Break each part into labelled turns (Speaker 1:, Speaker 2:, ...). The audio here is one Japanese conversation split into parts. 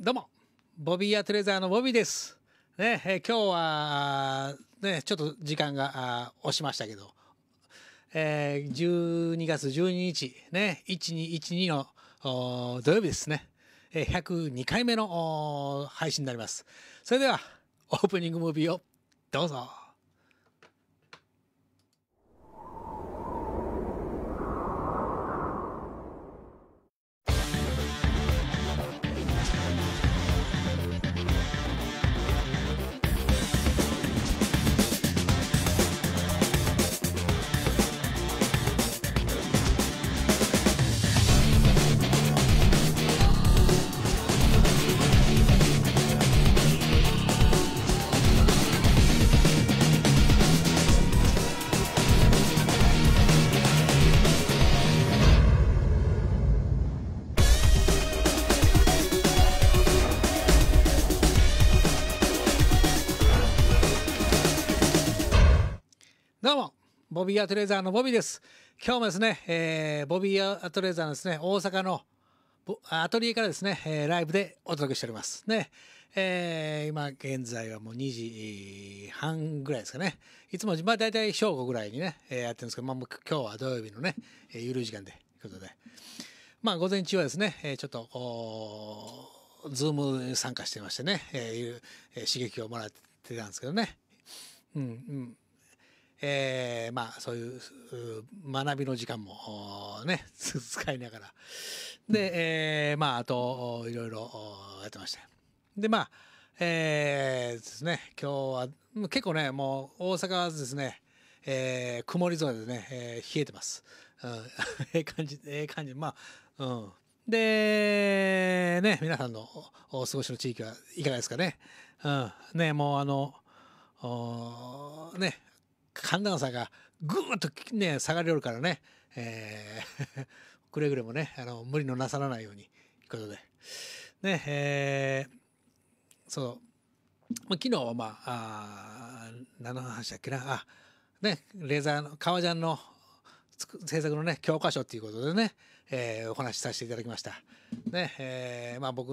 Speaker 1: どうも、ボビーアトレザーのボビーです。ね、え今日は、ね、ちょっと時間が押しましたけど、えー、12月12日、ね、1212の土曜日ですね、え102回目の配信になります。それでは、オープニングムービーをどうぞ。ボビー・アトレーザーのボビーです。今日もですね、えー、ボビー・アトレーザーのですね、大阪のアトリエからですね、えー、ライブでお届けしております。ね、えー、今現在はもう2時半ぐらいですかね。いつも、まあ大体正午ぐらいにね、えー、やってるんですけど、まあもう今日は土曜日のね、えー、ゆるい時間で、ということで。まあ午前中はですね、えー、ちょっと、おズーム参加してましてね、えー、刺激をもらってたんですけどね。うん、うん。えー、まあそういう学びの時間もね 使いながらで、えー、まああといろいろやってましてでまあえー、ですね今日は結構ねもう大阪はですね、えー、曇り空でね、えー、冷えてます、うん、ええ感じええ感じまあうんでね皆さんのお過ごしの地域はいかがですかねうんねもうあのね寒暖差がぐーっとね下がりおるからね、えー、くれぐれもねあの無理のなさらないようにということでねえー、そう、ま昨日はまああ何の話だっけなあねレーザーの革ジャンの制作のね教科書っていうことでねえー、お話しさせていただきました。ねえー、まあ、僕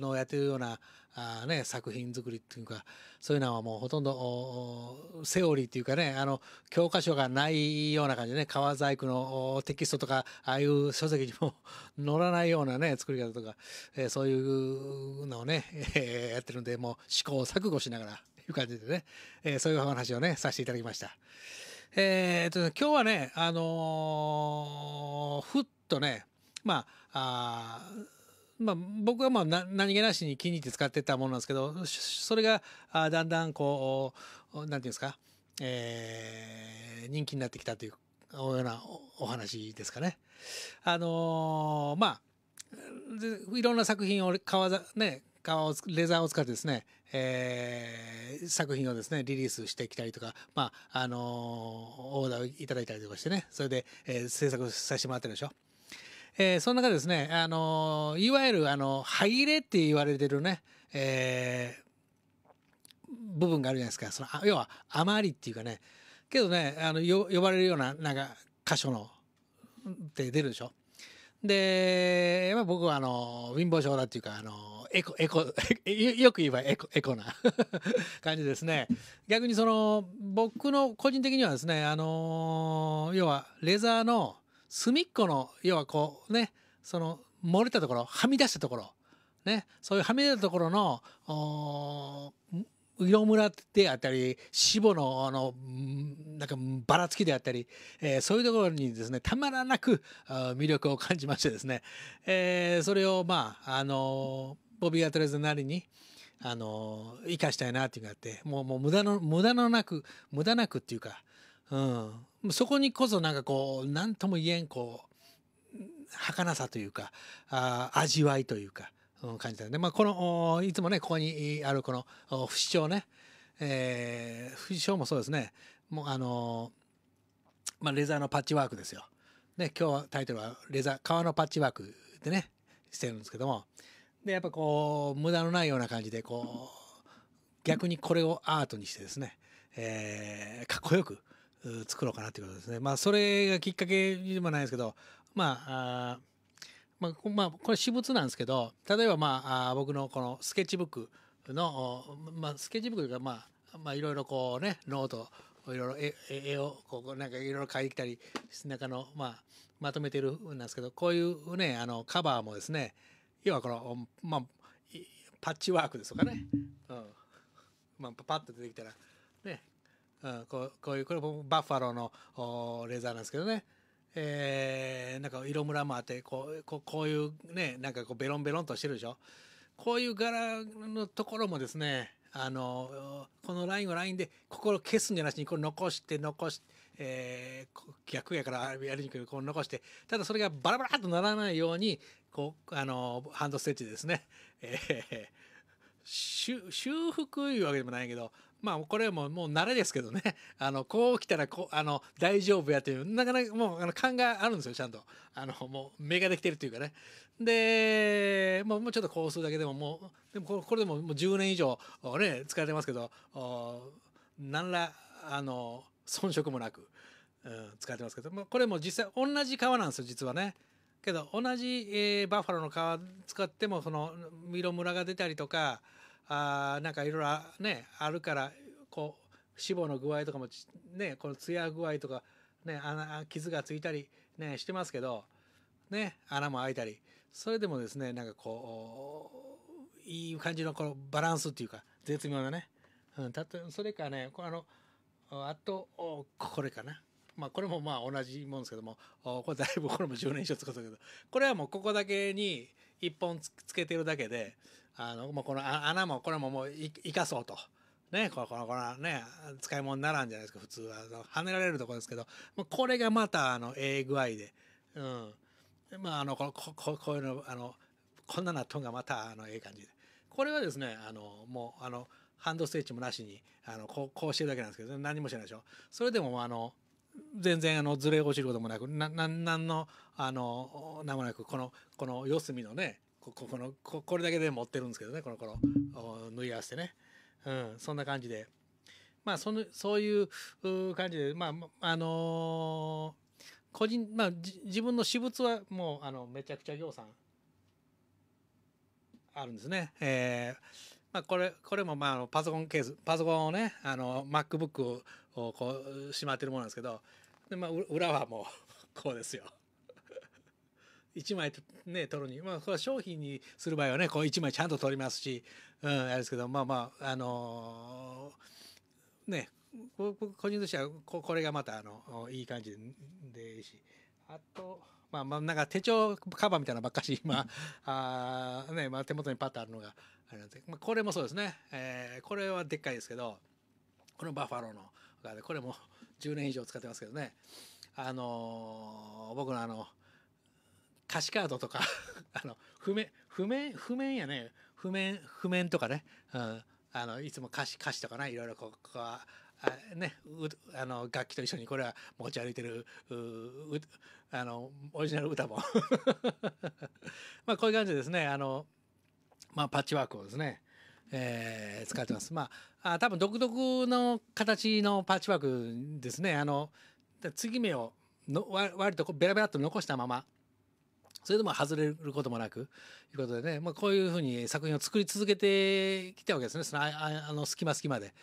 Speaker 1: のやってるようなあ、ね、作品作りっていうかそういうのはもうほとんどセオリーっていうかねあの教科書がないような感じでね革細工のテキストとかああいう書籍にも 載らないようなね作り方とか、えー、そういうのをね、えー、やってるんでもう試行錯誤しながらいう感じでね、えー、そういうお話をねさせていただきました。えー、っと今日はねあのーとね、まあ、あまあ、僕はまあ何気なしに気に入って使ってたものなんですけど、それがあだんだんこう、なんていうんですか、えー、人気になってきたというようなお話ですかね。あのー、まあ、いろんな作品を革、ね、革を、レザーを使ってですね、えー、作品をですね、リリースしてきたりとか、まあ、あのー、オーダーをいただいたりとかしてね、それで、えー、制作させてもらってるでしょ。えー、その中ですね、あのいわゆる、あの、ハイれって言われてるね、えー、部分があるじゃないですか。その、要は、余りっていうかね、けどね、あの、よ呼ばれるような、なんか、箇所の、って出るでしょ。で、まあ、僕はあの貧乏症だっていうかあのエコエコ よく言えばエコエコな 感じですね逆にその僕の個人的にはですねあの要はレザーの隅っこの、要はこうね、その漏れたところ、はみ出したところ、ね、そういうはみ出たところの、お色らであったり、死母の、あの、なんか、ばらつきであったり、えー、そういうところにですね、たまらなく魅力を感じましてですね、えー、それを、まあ、あのー、ボビー・アトレーズなりに、あのー、生かしたいなっていうのがあって、もう、もう無駄の、無駄のなく、無駄なくっていうか、うん、そこにこそなんかこう何とも言えんこう儚さというかあ味わいというか、うん、感じたんで、まあ、このいつもねここにあるこの不死鳥ね、えー、不死鳥もそうですねもうあのー、まあ、レザーのパッチワークですよ。ね、今日タイトルはレザー革のパッチワークでねしてるんですけどもでやっぱこう無駄のないような感じでこう逆にこれをアートにしてですね、えー、かっこよく作ろうかなということですね。まあそれがきっかけでもないですけど、まあ、あまあ、まあ、これ私物なんですけど、例えばまあ僕のこのスケッチブックの、まあスケッチブックというかまあ、まあいろいろこうね、ノート、いろいろ絵をこうなんかいろいろ描いてきたり中の、まあ、まとめてるんですけどこういうねあのカバーもですね要はこの、まあ、パッチワークですとかね、うんまあ、パッと出てきたらねうん、こうこういうこれもバッファローのレザーなんですけどね、えー、なんか色ムラもあってこうここういうねなんかこうベロンベロンとしてるでしょこういう柄のところもですねあのこのラインはラインでここを消すんじゃなしにこれ残して残して、えー、逆やからやりにくいこう残してただそれがバラバラとならないようにこうあのハンドステッチですね、えー、修復いうわけでもないけどまあこれもうもう慣れですけどね あのこう来たらこあの大丈夫やというなかなかもうあの勘があるんですよちゃんとあのもう目ができてるというかねでもうもうちょっとこうするだけでももうでもこれでももう10年以上ね使われてますけど何らあの遜色もなく、うん、使てますけど、まあ、これも実際同じ革なんですよ実はね。けど同じ、えー、バッファローの皮使ってもその色ムラが出たりとかあなんかいろいろねあるからこう脂肪の具合とかもねこの艶具合とか、ね、穴傷がついたり、ね、してますけど、ね、穴も開いたりそれでもですねなんかこういい感じのこのバランスっていうか絶妙なね、うん、たとそれかねあのあとこれかなまあ、これもまあ同じもんですけどもこれだいぶこれも10年以上使ったけどこれはもうここだけに1本つけてるだけであの、もうこの穴もこれももう生かそうと。ね、この、この、このね、使い物にならんじゃないですか、普通は。跳ねられるとこですけど、まあ、これがまた、あの、ええ具合で。うん。まあ、あの、ここここういうの、あの、こんなな豆とんがまた、あの、ええ感じで。これはですね、あの、もう、あの、ハンドステッチもなしに、あの、こう、こうしてるだけなんですけど、何もしてないでしょ。それでも、あの、全然あのずれ落ちることもなくなんなんのあの名もなくこのこの四隅のねこここのここれだけで持ってるんですけどねこの頃の縫い合わせてね、うん、そんな感じでまあそのそういう感じでまああのー、個人まあ自分の私物はもうあのめちゃくちゃ量産あるんですね。えーまあ、これこれもまああのパソコンケースパソコンをねあの MacBook をこうしまってるものなんですけどで、まあ、裏はもう こうですよ。1 枚ね取るにまあこれは商品にする場合はねこう1枚ちゃんと取りますし、うん、あれですけどまあまああのー、ね個人としてはここれがまたあのいい感じでいいしあとまあまあなんか手帳カバーみたいなばっかし今、あねまあ、手元にパッとあるのがあれなんで、まあ、これもそうですね、えー、これはでっかいですけどこのバッファローのがこれも10 年以上使ってますけどねあの僕のあの歌詞カードとか あの譜面譜面譜面やね譜面譜面とかね、うん、あのいつも歌詞歌詞とかねいろいろここはあね、あの楽器と一緒にこれは持ち歩いてるあのオリジナル歌も まあこういう感じでですねあの、まあ、パッチワークをですねえー、使ってます。まあ、あ多分独特の形のパッチワークですね。あの、継ぎ目をの割とベラベラと残したまま、それでも外れることもなく、いうことでね、まあ、こういうふうに作品を作り続けてきたわけですね。その、ああの、隙間隙間で。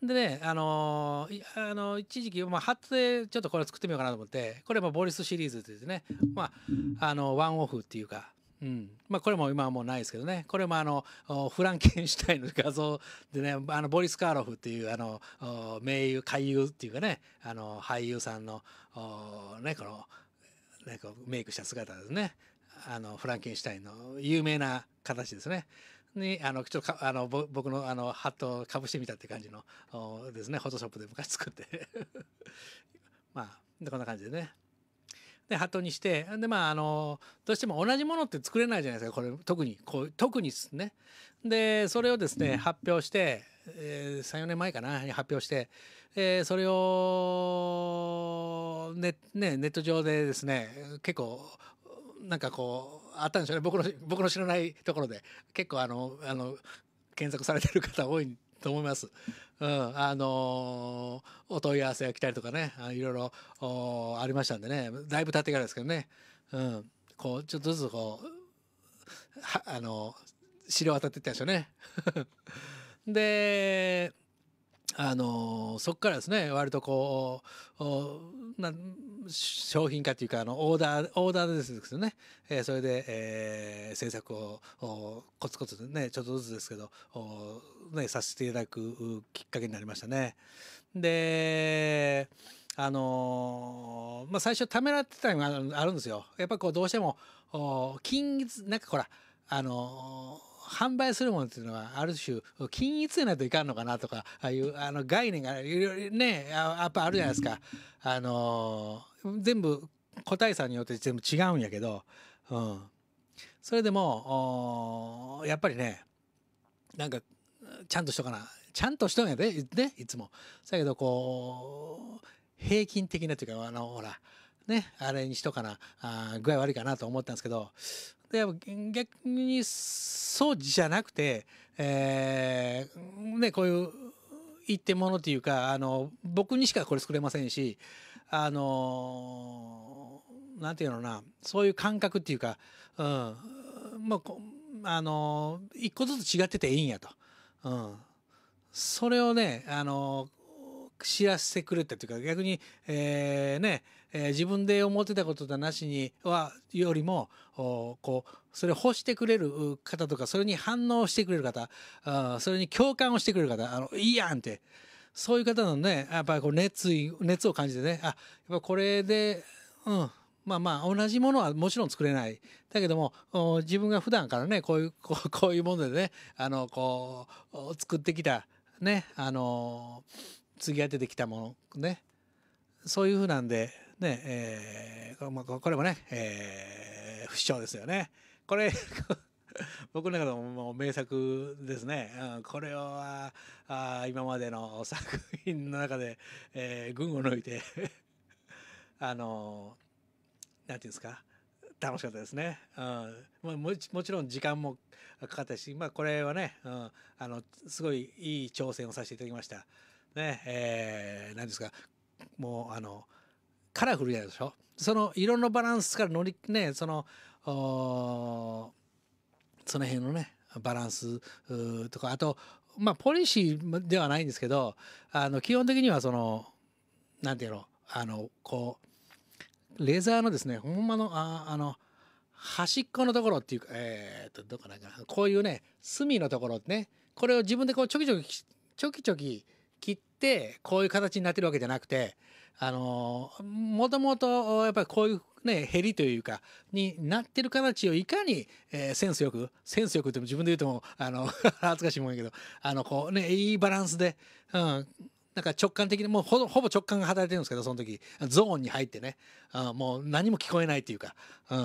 Speaker 1: でね、あのー、あの、一時期、まあ、ハットでちょっとこれ作ってみようかなと思って、これもボリスシリーズって言ってね、まあ、あの、ワンオフっていうか、うんまあ、これも今はもうないですけどねこれもあのフランケンシュタインの画像でねあのボリス・カーロフっていうあの名優俳優っていうかねあの俳優さんのねこのね、こうメイクした姿ですねあのフランケンシュタインの有名な形ですね。にあのちょっとあの僕のあのハットをかぶしてみたって感じのですねフォトショップで昔作って まあこんな感じでねで鳩にしてでまああのどうしても同じものって作れないじゃないですかこれ特にこう特にですね。でそれをですね、うん、発表して、えー、34年前かなに発表して、えー、それをネ,、ね、ネット上でですね結構なんかこうあったんでしょうね僕の僕の知らないところで結構あのあの検索されてる方多いと思います。うん、あのー、お問い合わせが来たりとかね、あいろいろありましたんでね、だいぶ経ってからですけどね、うん、こう、ちょっとずつこう、はあのー、資料渡っていったんでしょうね。で、あのそこからですね割とこうな商品化というかあのオーダーオーダーですどね、えー、それで、えー、制作をコツコツねちょっとずつですけどね、させていただくきっかけになりましたね。であのまあ、最初ためらってたのがあるんですよ。やっぱこうどうしても金なんかほらあの販売するものっていうのはある種均一でないといかんのかなとかああいうあの概念がねやっぱあるじゃないですか。あの全部個体差によって全部違うんやけど、うん、それでもやっぱりねなんかちゃんとしとかなちゃんとしとんやで、ね、いつも。だけどこう平均的なというかあのほらね、あれにしとかな、あ具合悪いかなと思ったんですけど、で逆にそうじゃなくて、えー、ね、こういう一点ものっていうか、あの、僕にしかこれ作れませんし、あのー、なんていうのな、そういう感覚っていうか、うん、まあ、あのー、一個ずつ違ってていいんやと。うん。それをね、あのー、知らせてくれたというか、逆に、えー、ね、えー、自分で思ってたことだなしにはよりもこうそれを欲してくれる方とかそれに反応してくれる方あそれに共感をしてくれる方あのいいやんってそういう方のねやっぱりこう熱意熱を感じてねあやっぱこれでうんまあまあ同じものはもちろん作れない。だけども自分が普段からねこういうこうこういうものでねあのこう作ってきたねあの継ぎ当ててきたものねそういうふうなんでねえー、まあ、これもね、えー、不死鳥ですよね。これ 僕の中でも名作ですね、うん、これはあ今までの作品の中で、えー、群を抜いて あのー、なんていうんですか楽しかったですね、うんまあ、ももちろん時間もかかったし、まあ、これはね、うん、あのすごいいい挑戦をさせていただきました。ねえー、んですかもうあのカラフルやでしょその色のバランスから乗りねそのその辺のねバランスとかあとまあポリシーではないんですけどあの基本的にはその何て言うのあのこうレザーのですねほんまのああの端っこのところっていうかえー、っとどこなんかなこういうね隅のところねこれを自分でこうちょきちょきちょきちょき切ってこういう形になってるわけじゃなくてあのもともとやっぱりこういうね、減りというか、になってる形をいかに、えー、センスよく、センスよくっても自分で言うとも、あの、恥ずかしいもんやけど、あの、こうね、いいバランスで、うん、なんか直感的に、もうほぼ直感が働いてるんですけど、その時、ゾーンに入ってね、うん、もう何も聞こえないというか、うん、う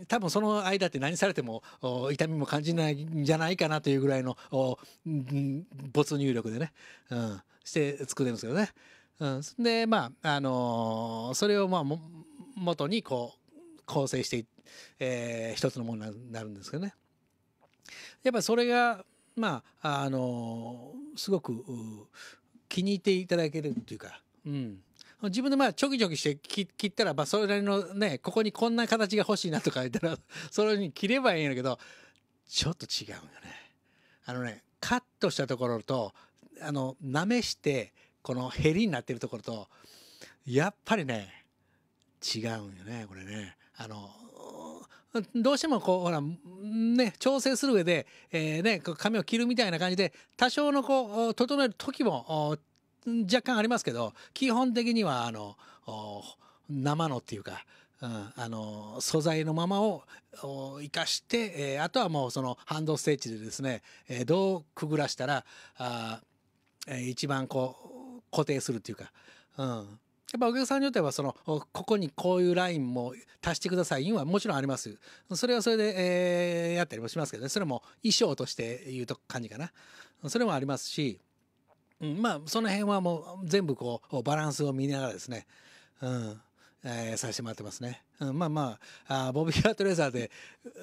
Speaker 1: ん。多分その間って何されても痛みも感じないんじゃないかなというぐらいの、おうん、没入力でね、うん、して作てるんですけどね。うん、でまあ、あのー、それをまあも元にこう構成してえー、一つのものになるんですけどね。やっぱそれがまああのー、すごく気に入っていただけるっていうか、うん、自分でまあちょきちょきして切ったらまあそれなりのねここにこんな形が欲しいなとか言ったら それに切ればいいんだけどちょっと違うよね。あのねカットしたところとあのなめしてこのへりになってるところとやっぱりね違うんよねこれね。あのどうしてもこうほらね調整する上で、えー、ね、髪を切るみたいな感じで多少のこう整える時も若干ありますけど基本的にはあの生のっていうか、うん、あの素材のままを生かして、えー、あとはもうそのハンドステッチでですね、えー、どうくぐらしたらあ、えー、一番こう固定するっていうか、うん、やっぱお客さんによってはそのここにこういうラインも足してくださいはもちろんありますそれはそれで、えー、やったりもしますけどねそれも衣装として言うと感じかなそれもありますし、うん、まあその辺はもう全部こうバランスを見ながらですね、うんえー、させてもらってますね。うん、まあまああボビー・アートレーザーで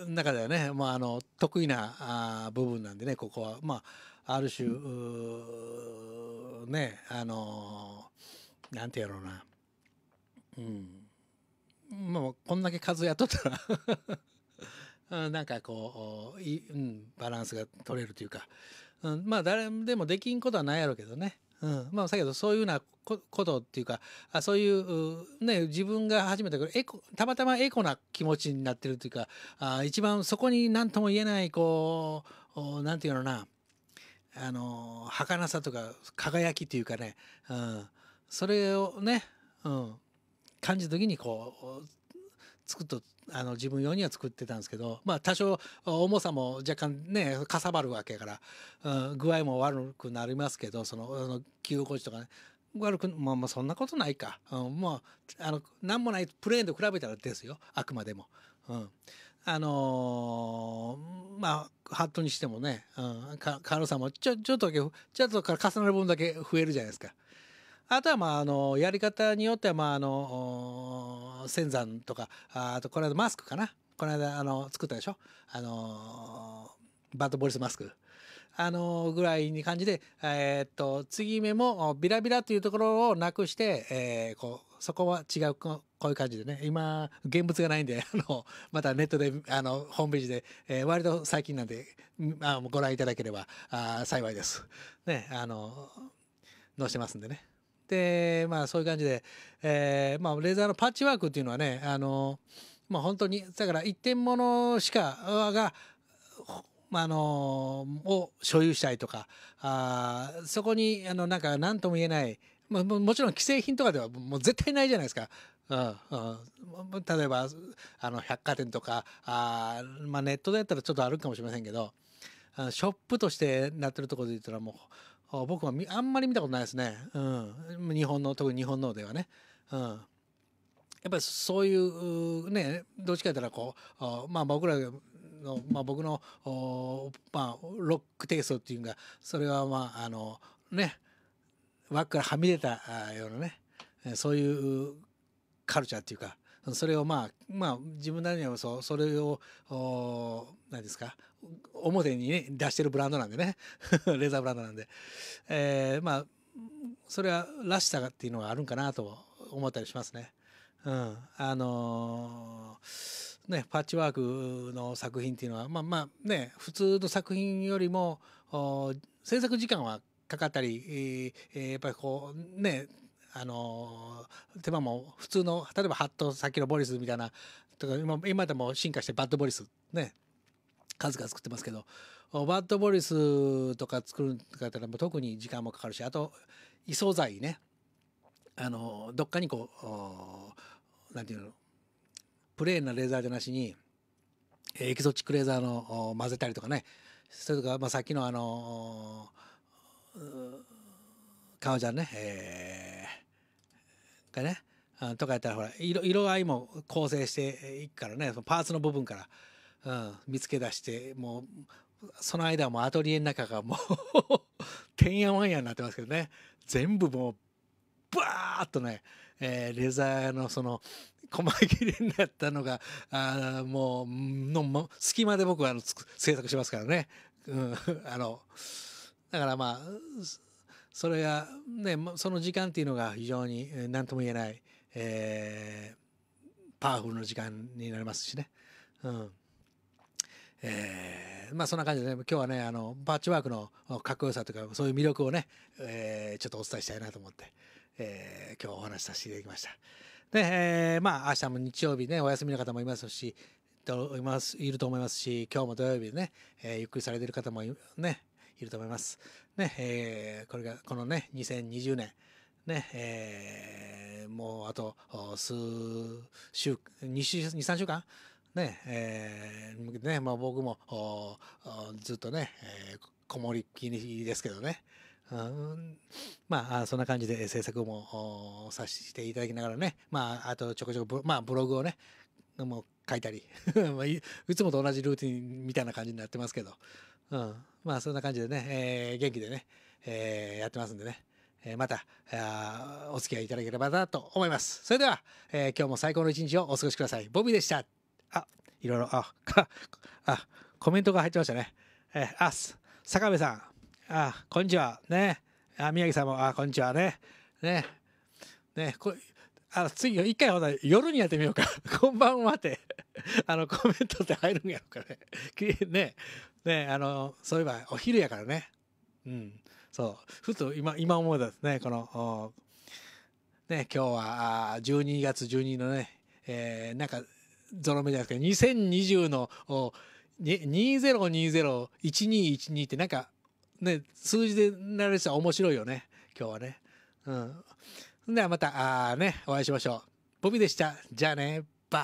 Speaker 1: 中ではね、まあ、あの得意なあ部分なんでねここはまあある種、うんねあのなんてやろうなうんもうこんだけ数やったら なんかこうい、うん、バランスが取れるというか、うん、まあ誰でもできんことはないやろうけどね。うん、まあ、だけどそういうようなことっていうかあそういう、ね、自分が初めてエコたまたまエコな気持ちになってるというかあ一番そこに何とも言えないこう何て言うのなあの儚さとか輝きというかね、うん、それをね、うん、感じた時にこう作っとあの自分用には作ってたんですけどまあ多少重さも若干ねかさばるわけやから、うん、具合も悪くなりますけどそのあの着心地とかね悪くまあまあそんなことないか、うん、もうあの何もないプレーンと比べたらですよあくまでも。うんあのー、まあハットにしてもね、うん、か軽さもちょちょっとだけちょっとから重なる分だけ増えるじゃないですか。あとは、まあ、あの、やり方によっては、まあ、あの、仙山とか、あと、この間マスクかな。この間、あの、作ったでしょあの、バッドボリスマスク。あの、ぐらいに感じで、えー、っと、継ぎ目もビラビラというところをなくして、えー、こう、そこは違う、こういう感じでね、今、現物がないんで、あの、またネットで、あの、ホームページで、えー、割と最近なんで、まあ、ご覧いただければあ幸いです。ね、あの、載せてますんでね。で、まあ、そういう感じで、えー、まあ、レーザーのパッチワークっていうのはね、あの、まあ、本当に、だから一点物しか、が、あ、のを所有したいとかあそこにあのなんか何とも言えない、もちろん既製品とかではもう絶対ないじゃないですかうんうん、例えばあの百貨店とかあ、まあ、ネットでやったらちょっとあるかもしれませんけどショップとしてなってるところで言ったらもう僕はあんまり見たことないですね、うん、日本の特に日本のではね。うんやっぱりそういうねどっちか言ったらこうまあ僕らの、まあ、僕のまあ、ロックテイストっていうかそれはまああのね枠からはみ出たようなねそういうカルチャーっていうかそれをまあまあ自分なりにはそそれを何ですか表に、ね、出してるブランドなんでね レザーブランドなんで、えー、まあそれはらしさっていうのがあるんかなと思ったりしますね。うん、あのー、ねパッチワークの作品っていうのはまあまあね普通の作品よりも制作時間はかかったり、えー、やっぱりこうねあの手間も普通の例えばハット先のボリスみたいなとか今今でも進化してバッドボリスね数々作ってますけどバッドボリスとか作るとかったらもう特に時間もかかるしあと異素材ねあのどっかにこうなんていうのプレーンなレーザーじゃなしにエキゾチックレーザーの混ぜたりとかねそれとか、まあ、さっきのあのー、かおちゃんね、えーかねとかやったらほら色色合いも構成していくからねそのパーツの部分から、うん、見つけ出してもうその間はもアトリエの中がもう てんやわんやになってますけどね全部もうバーッとね、えー、レザーのその細切れになったのがあもうの隙間で僕はあの制作しますからね、うん、あのだからまあそれが、ね、その時間っていうのが非常に何とも言えない、えー、パワフルな時間になりますしね。うんえー、まあそんな感じで、ね、今日はねあのパッチワークのかっこよさとかそういう魅力をね、えー、ちょっとお伝えしたいなと思って、えー、今日お話しさせていただきました。で、えー、まあ明日も日曜日ねお休みの方もいますしいますいると思いますし今日も土曜日ね、えー、ゆっくりされてる方もね、いると思います。ね、えー、これが、このね、2020年、ね、えー、もうあと数週、2週、3週間ね、えー、ね、まあ僕もずっとね、えー、こもりっきりですけどね。うん、まあ、そんな感じで制作もさせていただきながらね、まあ、あとちょこちょこ、まあ、ブログをね、もう書いたり いつもと同じルーティンみたいな感じになってますけど、うん。まあそんな感じでね、えー、元気でね、えー、やってますんでね。えー、また、お付き合いいただければなと思います。それでは、えー、今日も最高の一日をお過ごしください。ボビーでした。あ、いろいろ、あ、か、あ、コメントが入ってましたね。えー、あ、坂部さん。あ、こんにちは。ね。あ、宮城さんも、あ、こんにちはね。ね。ね、こあ次一回ほな夜にやってみようか。こんばんはって、あの、コメントって入るんやろうかね。ね、ねあのそういえばお昼やからねうんそうふと今今思うとですねこのね今日は12月12のね、えー、なんかゾロ目じゃないですか2020の20201212ってなんかね数字でなれてたら面白いよね今日はねうんではまたあねお会いしましょうボビでしたじゃあねバイ